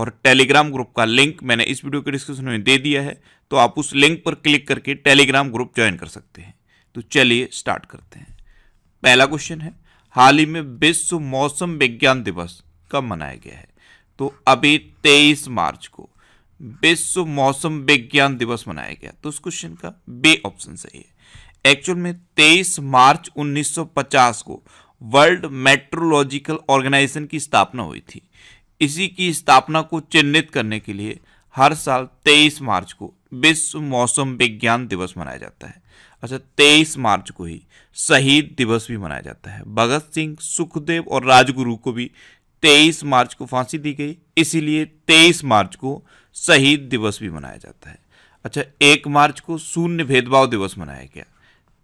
और Telegram group का link मैंने इस वीडियो के डिस्क्रिप्शन में दे दिया है तो आप उस लिंक पर क्लिक करके टेलीग्राम ग्रुप ज्वाइन कर सकते हैं तो चलिए स्टार्ट करते हैं पहला क्वेश्चन है हाल ही में विश्व मौसम विज्ञान दिवस कब मनाया गया है तो अभी तेईस मार्च को विश्व मौसम विज्ञान दिवस मनाया गया तो उस क्वेश्चन का बे ऑप्शन सही है एक्चुअल में 23 मार्च 1950 को वर्ल्ड मेट्रोलॉजिकल ऑर्गेनाइजेशन की स्थापना हुई थी इसी की स्थापना को चिन्हित करने के लिए हर साल 23 मार्च को विश्व मौसम विज्ञान दिवस मनाया जाता है अच्छा 23 मार्च को ही शहीद दिवस भी मनाया जाता है भगत सिंह सुखदेव और राजगुरु को भी 23 मार्च को फांसी दी गई इसीलिए 23 मार्च को शहीद दिवस भी मनाया जाता है अच्छा एक मार्च को शून्य भेदभाव दिवस मनाया गया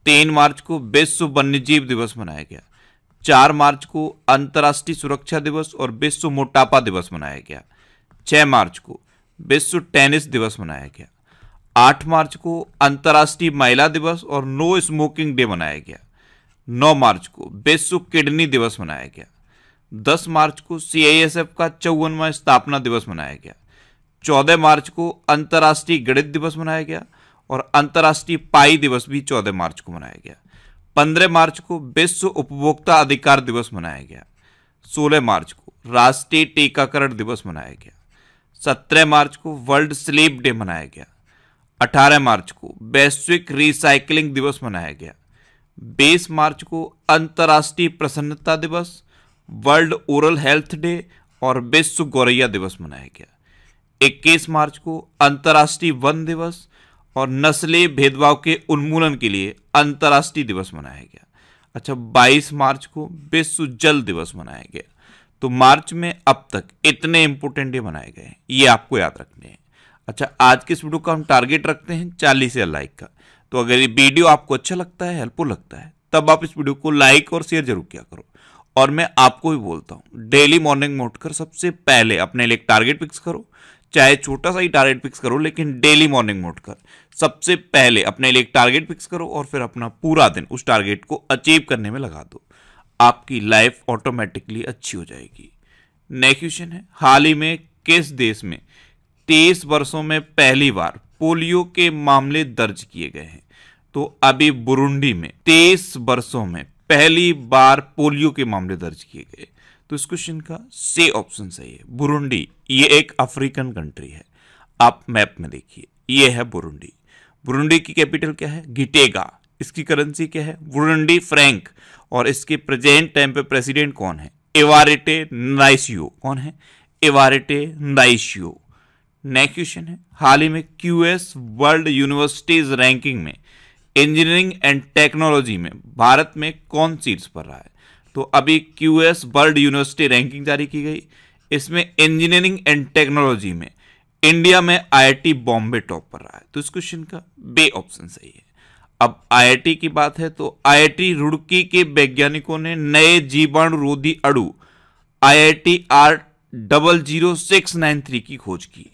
तीन मार्च को विश्व वन्यजीव दिवस मनाया गया चार मार्च को अंतर्राष्ट्रीय सुरक्षा दिवस और विश्व मोटापा दिवस मनाया गया छः मार्च को विश्व टेनिस दिवस मनाया गया आठ मार्च को अंतर्राष्ट्रीय महिला दिवस और नो स्मोकिंग डे मनाया गया नौ मार्च को विश्व किडनी दिवस मनाया गया दस मार्च को सी का चौवनवा स्थापना दिवस मनाया गया चौदह मार्च को अंतर्राष्ट्रीय गणित दिवस मनाया गया और अंतर्राष्ट्रीय पाई दिवस भी चौदह मार्च को मनाया गया 15 मार्च को विश्व उपभोक्ता अधिकार दिवस मनाया गया 16 मार्च को राष्ट्रीय टीकाकरण दिवस मनाया गया 17 मार्च को वर्ल्ड स्लीप डे मनाया गया 18 मार्च को वैश्विक रिसाइकलिंग दिवस मनाया गया 20 मार्च को अंतर्राष्ट्रीय प्रसन्नता दिवस वर्ल्ड ओरल हेल्थ डे और विश्व गौरैया दिवस मनाया गया 21 मार्च को अंतर्राष्ट्रीय वन दिवस और नस्ली भेदभाव के उन्मूलन के लिए अंतर्राष्ट्रीय दिवस मनाया गया अच्छा 22 मार्च को विश्व जल दिवस मनाया गया तो मार्च में अब तक इतने इंपोर्टेंट डे मनाए गए हैं ये आपको याद रखने हैं अच्छा आज के इस वीडियो का हम टारगेट रखते हैं चालीस या लाइक का तो अगर ये वीडियो आपको अच्छा लगता है हेल्पफुल लगता है तब आप इस वीडियो को लाइक और शेयर जरूर किया करो और मैं आपको भी बोलता हूँ डेली मॉर्निंग में उठकर सबसे पहले अपने लिए टारगेट फिक्स करो चाहे छोटा सा ही टारगेट फिक्स करो लेकिन डेली मॉर्निंग मोड कर सबसे पहले अपने लिए एक टारगेट फिक्स करो और फिर अपना पूरा दिन उस टारगेट को अचीव करने में लगा दो आपकी लाइफ ऑटोमेटिकली अच्छी हो जाएगी नेक्स्ट क्वेश्चन है हाल ही में किस देश में तेईस वर्षों में पहली बार पोलियो के मामले दर्ज किए गए हैं तो अभी बुरुंडी में तेईस वर्षों में पहली बार पोलियो के मामले दर्ज किए गए तो इस क्वेश्चन का से ऑप्शन सही है बुरुंडी ये एक अफ्रीकन कंट्री है आप मैप में देखिए ये है बुरुंडी बुरुंडी की कैपिटल क्या है गिटेगा इसकी करेंसी क्या है बुरुंडी फ्रैंक और इसके प्रेजेंट टाइम पे प्रेसिडेंट कौन है एवारेटे नाइसियो कौन है एवारेटे नाइसियो नेक्स्ट क्वेश्चन है हाल ही में क्यूएस वर्ल्ड यूनिवर्सिटीज रैंकिंग में इंजीनियरिंग एंड टेक्नोलॉजी में भारत में कौन सीट्स पर रहा है तो अभी Q S world university ranking जारी की गई इसमें इंजीनियरिंग एंड टेक्नोलॉजी में इंडिया में आईआईटी बॉम्बे टॉप पर रहा है तो इस क्वेश्चन का बे ऑप्शन सही है अब आईआईटी की बात है तो आईआईटी रुड़की के वैज्ञानिकों ने नए जीवाणु रोधी अड़ु IIT R double zero six nine three की खोज की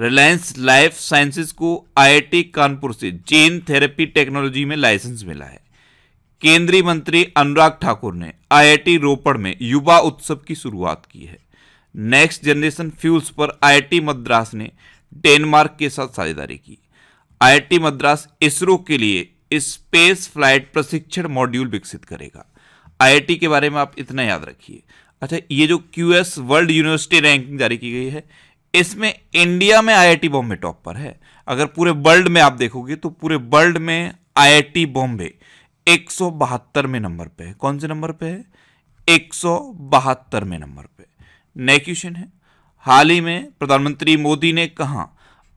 रिलायंस लाइफ साइंसेस को आईआईटी कानपुर से जेन थेरेपी टेक्नोलॉजी में लाइसेंस मिला है केंद्रीय मंत्री अनुराग ठाकुर ने आईआईटी रोपड़ में युवा उत्सव की शुरुआत की है नेक्स्ट जनरेशन फ्यूल्स पर आईआईटी मद्रास ने डेनमार्क के साथ साझेदारी की आईआईटी मद्रास इसरो के लिए स्पेस फ्लाइट प्रशिक्षण मॉड्यूल विकसित करेगा आईआईटी के बारे में आप इतना याद रखिए अच्छा ये जो क्यू वर्ल्ड यूनिवर्सिटी रैंकिंग जारी की गई है इसमें इंडिया में आई बॉम्बे टॉप पर है अगर पूरे वर्ल्ड में आप देखोगे तो पूरे वर्ल्ड में आई बॉम्बे एक सौ में नंबर पे है कौन से नंबर पे है एक सौ में नंबर पे नए क्वेश्चन है हाल ही में प्रधानमंत्री मोदी ने कहा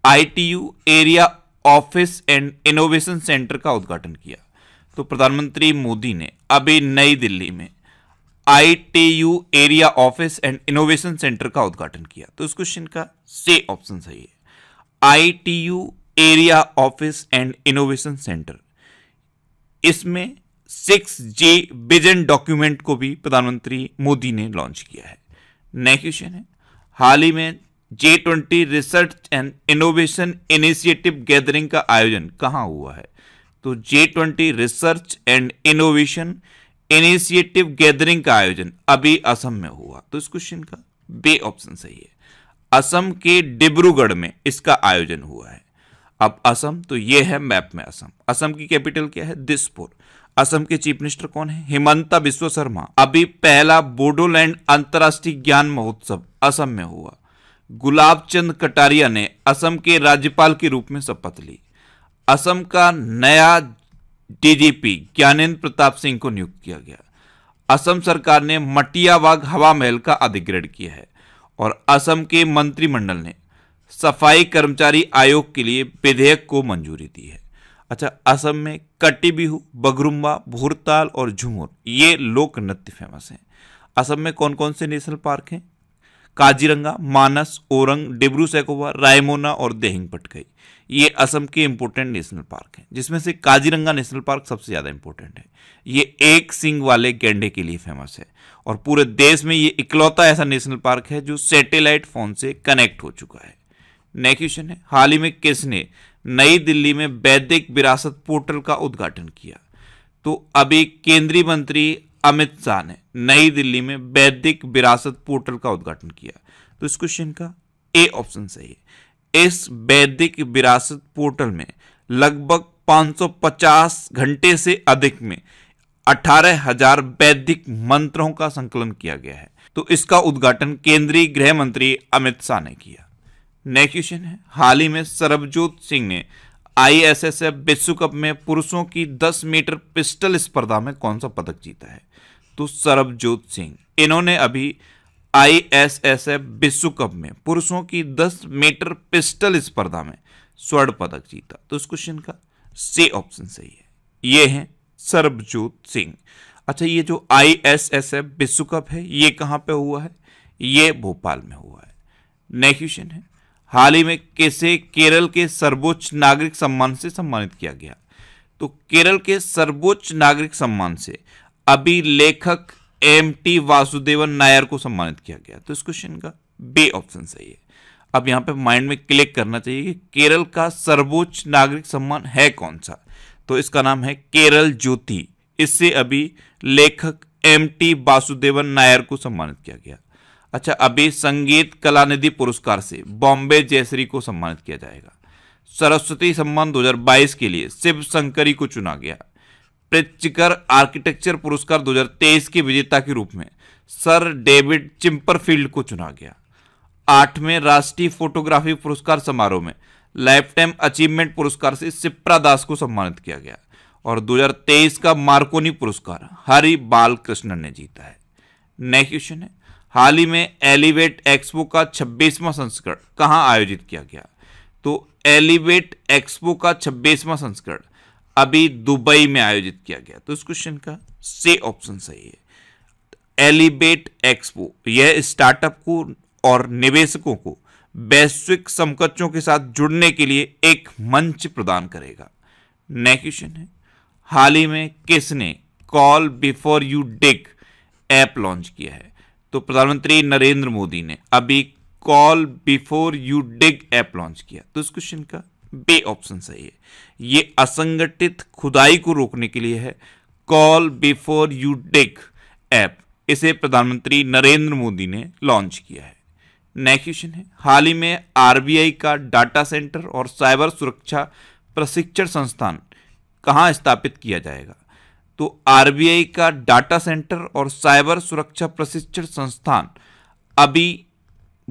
ITU area office and innovation centre का उद्घाटन किया तो प्रधानमंत्री मोदी ने अभी नई दिल्ली में ITU area office and innovation centre का उद्घाटन किया तो इस क्वेश्चन का से ऑप्शन सही है ITU area office and innovation centre इसमें सिक्स जे विजन डॉक्यूमेंट को भी प्रधानमंत्री मोदी ने लॉन्च किया है नेक्स्ट क्वेश्चन है हाल ही में G twenty research and innovation initiative gathering का आयोजन कहाँ हुआ है तो G twenty research and innovation initiative gathering का आयोजन अभी असम में हुआ तो इस क्वेश्चन का बे ऑप्शन सही है असम के डिब्रूगढ़ में इसका आयोजन हुआ है अब असम तो ये है मैप में असम असम की कैपिटल क्या है दिसपुर असम के चीफ मिनिस्टर कौन है हिमंता विश्व शर्मा अभी पहला बोडोलैंड अंतर्राष्ट्रीय ज्ञान महोत्सव असम में हुआ गुलाब चंद कटारिया ने असम के राज्यपाल के रूप में शपथ ली असम का नया डीजीपी ज्ञानेन्द्र प्रताप सिंह को नियुक्त किया गया असम सरकार ने मटियावाग हवा महल का अधिग्रहण किया है और असम के मंत्रिमंडल ने सफाई कर्मचारी आयोग के लिए विधेयक को मंजूरी दी है अच्छा असम में कट्टी बिहू बगरुम्बा भूरताल और झुमर ये लोक नृत्य फेमस हैं असम में कौन कौन से नेशनल पार्क हैं काजीरंगा मानस ओरंग डिब्रू सैकोवा रायमोना और देहिंग पटकई ये असम के इम्पोर्टेंट नेशनल पार्क हैं जिसमें से काजीरंगा नेशनल पार्क सबसे ज़्यादा इम्पोर्टेंट है ये एक सिंग वाले गेंडे के लिए फेमस है और पूरे देश में ये इकलौता ऐसा नेशनल पार्क है जो सैटेलाइट फ़ोन से कनेक्ट हो चुका है नया क्वेश्चन है हाल ही में किसने नई दिल्ली में वैदिक विरासत पोर्टल का उद्घाटन किया तो अभी केंद्रीय मंत्री अमित शाह ने नई दिल्ली में वैदिक विरासत पोर्टल का उद्घाटन किया तो इस क्वेश्चन का ए ऑप्शन सही है इस वैदिक विरासत पोर्टल में लगभग 550 घंटे से अधिक में अठारह हजार वैदिक मंत्रों का संकलन किया गया है तो इसका उद्घाटन केंद्रीय गृह मंत्री अमित शाह ने किया नेक्स्ट क्वेश्चन है हाल ही में सरबजोत सिंह ने आई एस एस एफ विश्व कप में पुरुषों की 10 मीटर पिस्टल स्पर्धा में कौन सा पदक जीता है तो सरबजोत सिंह इन्होंने अभी एफ विश्व कप में पुरुषों की 10 मीटर पिस्टल स्पर्धा में स्वर्ण पदक जीता तो इस क्वेश्चन का से ऑप्शन सही है ये है सरबजोत सिंह अच्छा ये जो आई एस एस एफ विश्व कप है ये कहाँ पे हुआ है ये भोपाल में हुआ है नेक्स्ट क्वेश्चन है हाल ही में कैसे केरल के सर्वोच्च नागरिक सम्मान से सम्मानित किया गया तो केरल के सर्वोच्च नागरिक सम्मान से अभी लेखक एम टी वासुदेवन नायर को सम्मानित किया गया तो इस क्वेश्चन का बे ऑप्शन सही है अब यहाँ पे माइंड में क्लिक करना चाहिए कि केरल का सर्वोच्च नागरिक सम्मान है कौन सा तो इसका नाम है केरल ज्योति इससे अभी लेखक एम टी वासुदेवन नायर को सम्मानित किया गया अच्छा अभी संगीत कला निधि पुरस्कार से बॉम्बे जयश्री को सम्मानित किया जाएगा सरस्वती सम्मान 2022 के लिए शिव शंकरी को चुना गया प्रचिकर आर्किटेक्चर पुरस्कार 2023 के विजेता के रूप में सर डेविड चिम्परफील्ड को चुना गया आठवें राष्ट्रीय फोटोग्राफी पुरस्कार समारोह में लाइफ टाइम अचीवमेंट पुरस्कार से सिप्रा दास को सम्मानित किया गया और 2023 का मार्कोनी पुरस्कार हरि बालकृष्णन ने जीता है नेक्स्ट क्वेश्चन है हाल ही में एलिवेट एक्सपो का छब्बीसवां संस्करण कहाँ आयोजित किया गया तो एलिवेट एक्सपो का छब्बीसवां संस्करण अभी दुबई में आयोजित किया गया तो इस क्वेश्चन का से ऑप्शन सही है एलिवेट एक्सपो यह स्टार्टअप को और निवेशकों को वैश्विक समकक्षों के साथ जुड़ने के लिए एक मंच प्रदान करेगा नेक्स्ट क्वेश्चन है हाल ही में किसने call before you dig app launch किया है तो प्रधानमंत्री नरेंद्र मोदी ने अभी call before you dig app launch किया तो इस क्वेश्चन का बे ऑप्शन सही है ये असंगठित खुदाई को रोकने के लिए है call before you dig app इसे प्रधानमंत्री नरेंद्र मोदी ने लॉन्च किया है नेक्स्ट क्वेश्चन है हाल ही में आरबीआई का डाटा सेंटर और साइबर सुरक्षा प्रशिक्षण संस्थान कहाँ स्थापित किया जाएगा तो आरबीआई का डाटा सेंटर और साइबर सुरक्षा प्रशिक्षण संस्थान अभी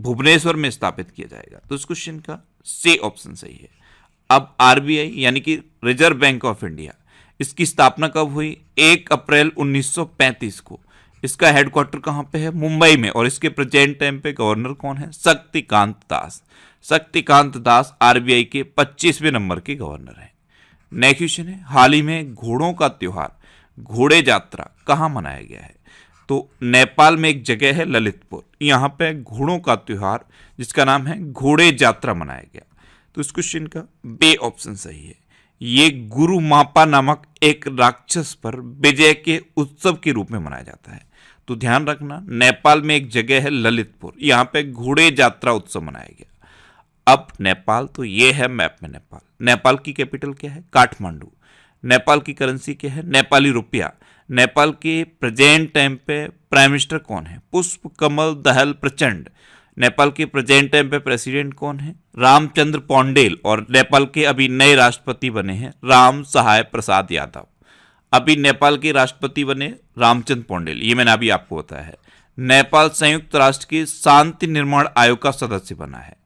भुवनेश्वर में स्थापित किया जाएगा तो इस क्वेश्चन का से ऑप्शन सही है अब आरबीआई यानी कि रिजर्व बैंक ऑफ इंडिया इसकी स्थापना कब हुई एक अप्रैल 1935 को इसका हेडक्वार्टर कहाँ पे है मुंबई में और इसके प्रेजेंट टाइम पे गवर्नर कौन है शक्तिकांत दास शक्तिकांत दास आरबीआई के 25वें नंबर के गवर्नर हैं नेक्स्ट क्वेश्चन है हाल ही में घोड़ों का त्यौहार घोड़े यात्रा कहाँ मनाया गया है तो नेपाल में एक जगह है ललितपुर यहाँ पे घोड़ों का त्यौहार जिसका नाम है घोड़े यात्रा मनाया गया तो इस क्वेश्चन का बे ऑप्शन सही है ये गुरु मापा नामक एक राक्षस पर विजय के उत्सव के रूप में मनाया जाता है तो ध्यान रखना नेपाल में एक जगह है ललितपुर यहाँ पे घोड़े यात्रा उत्सव मनाया गया अब नेपाल तो ये है मैप में नेपाल नेपाल की कैपिटल क्या है काठमांडू नेपाल की करेंसी क्या है नेपाली रुपया नेपाल के प्रेजेंट टाइम पे प्राइम मिनिस्टर कौन है पुष्प कमल दहल प्रचंड नेपाल के प्रेजेंट टाइम पे प्रेसिडेंट कौन है रामचंद्र पौंडेल और नेपाल के अभी नए राष्ट्रपति बने हैं राम सहाय प्रसाद यादव अभी नेपाल के राष्ट्रपति बने रामचंद्र पौंडेल ये मैंने अभी आपको बताया है नेपाल संयुक्त राष्ट्र के शांति निर्माण आयोग का सदस्य बना है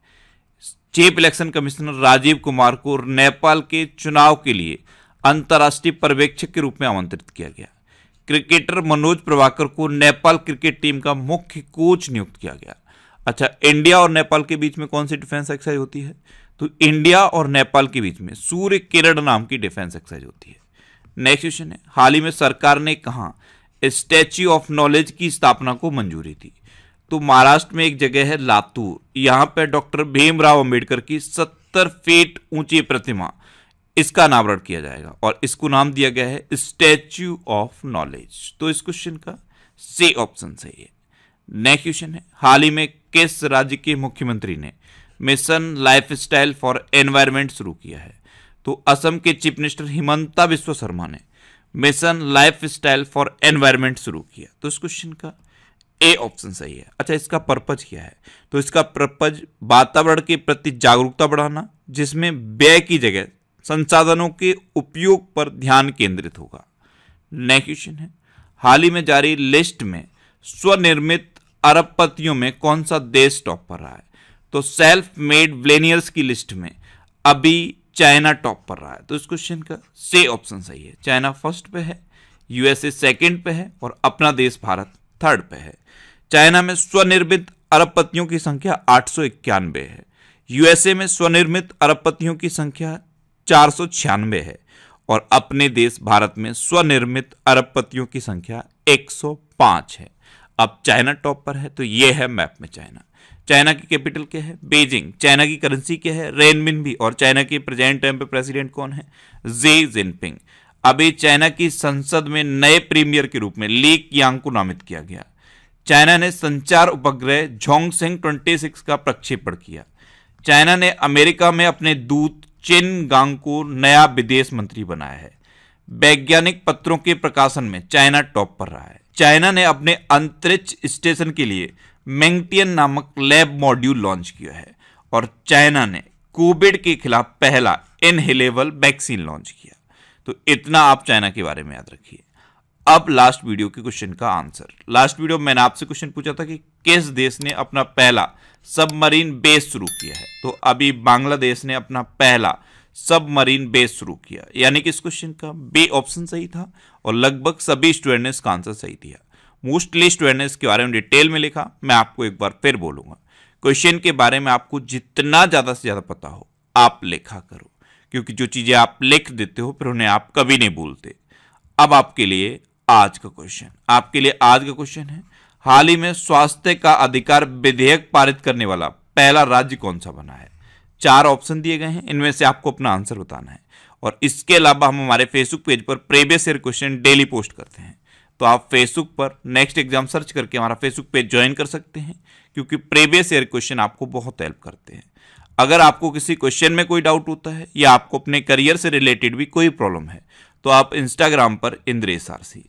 chief election commissioner Rajeev Kumar को नेपाल के चुनाव के लिए अंतर्राष्ट्रीय पर्यवेक्षक के रूप में आमंत्रित किया गया क्रिकेटर मनोज प्रभाकर को नेपाल क्रिकेट टीम का मुख्य कोच नियुक्त किया गया अच्छा इंडिया और नेपाल के बीच में कौन सी डिफेंस एक्सरसाइज होती है तो इंडिया और नेपाल के बीच में सूर्य किरण नाम की डिफेंस एक्सरसाइज होती है नेक्स्ट क्वेश्चन है हाल ही में सरकार ने कहा स्टैच्यू ऑफ नॉलेज की स्थापना को मंजूरी दी तो महाराष्ट्र में एक जगह है लातूर यहाँ पर डॉक्टर भीमराव अंबेडकर की सत्तर फीट ऊंची प्रतिमा इसका अनावरण किया जाएगा और इसको नाम दिया गया है स्टैच्यू ऑफ नॉलेज तो इस क्वेश्चन का से ऑप्शन सही है नेक्स्ट क्वेश्चन है हाल ही में किस राज्य के मुख्यमंत्री ने मिशन लाइफस्टाइल फॉर एनवायरमेंट शुरू किया है तो असम के चीफ मिनिस्टर हिमंता विश्व शर्मा ने mission lifestyle for environment शुरू किया तो इस क्वेश्चन का ए ऑप्शन सही है अच्छा इसका पर्पज क्या है तो इसका पर्पज वातावरण के प्रति जागरूकता बढ़ाना जिसमें व्यय की जगह संसाधनों के उपयोग पर ध्यान केंद्रित होगा नेक्स्ट क्वेश्चन है हाल ही में जारी लिस्ट में स्वनिर्मित अरबपतियों में कौन सा देश टॉप पर रहा है तो सेल्फ मेड ब्लेनियर्स की लिस्ट में अभी चाइना टॉप पर रहा है तो इस क्वेश्चन का से ऑप्शन सही है चाइना फर्स्ट पे है यूएसए सेकंड पे है और अपना देश भारत थर्ड पे है चाइना में स्वनिर्मित अरबपतियों की संख्या आठ है यूएसए में स्वनिर्मित अरबपतियों की संख्या चार है और अपने देश भारत में स्वनिर्मित अरबपतियों की संख्या 105 है अब चाइना टॉप पर है तो यह है मैप में चाइना चाइना की कैपिटल क्या है बेजिंग चाइना की करेंसी क्या है रेनमिन भी और चाइना के प्रेजेंट टाइम पे प्रेसिडेंट कौन है जे जिनपिंग अभी चाइना की संसद में नए प्रीमियर के रूप में लीक यांग को नामित किया गया चाइना ने संचार उपग्रह झोंगसेंग 26 का प्रक्षेपण किया चाइना ने अमेरिका में अपने दूत चिन गांग को नया विदेश मंत्री बनाया है वैज्ञानिक पत्रों के प्रकाशन में चाइना टॉप पर रहा है चाइना ने अपने अंतरिक्ष स्टेशन के लिए मैंगटियन नामक लैब मॉड्यूल लॉन्च किया है और चाइना ने कोविड के खिलाफ पहला इनहेलेबल वैक्सीन लॉन्च किया तो इतना आप चाइना के बारे में याद रखिए अब लास्ट वीडियो के क्वेश्चन का आंसर लास्ट वीडियो मैंने आपसे क्वेश्चन पूछा था कि किस देश ने अपना पहला सबमरीन बेस शुरू किया है तो अभी बांग्लादेश ने अपना पहला सबमरीन बेस शुरू किया यानी कि इस क्वेश्चन का बे ऑप्शन सही था और लगभग सभी स्टूडेंट ने इसका आंसर सही दिया मोस्टली स्टूडेंट ने इसके बारे में डिटेल में लिखा मैं आपको एक बार फिर बोलूंगा क्वेश्चन के बारे में आपको जितना ज़्यादा से ज़्यादा पता हो आप लिखा करो क्योंकि जो चीज़ें आप लिख देते हो फिर उन्हें आप कभी नहीं भूलते अब आपके लिए आज का क्वेश्चन आपके लिए आज का क्वेश्चन है हाल ही में स्वास्थ्य का अधिकार विधेयक पारित करने वाला पहला राज्य कौन सा बना है चार ऑप्शन दिए गए हैं इनमें से आपको अपना आंसर बताना है और इसके अलावा हम हमारे फेसबुक पेज पर previous year question daily post करते हैं तो आप फेसबुक पर नेक्स्ट एग्जाम सर्च करके हमारा फेसबुक पेज ज्वाइन कर सकते हैं क्योंकि प्रीवियस ईयर क्वेश्चन आपको बहुत हेल्प करते हैं अगर आपको किसी क्वेश्चन में कोई डाउट होता है या आपको अपने करियर से रिलेटेड भी कोई प्रॉब्लम है तो आप इंस्टाग्राम पर इंद्रेश आरसी सी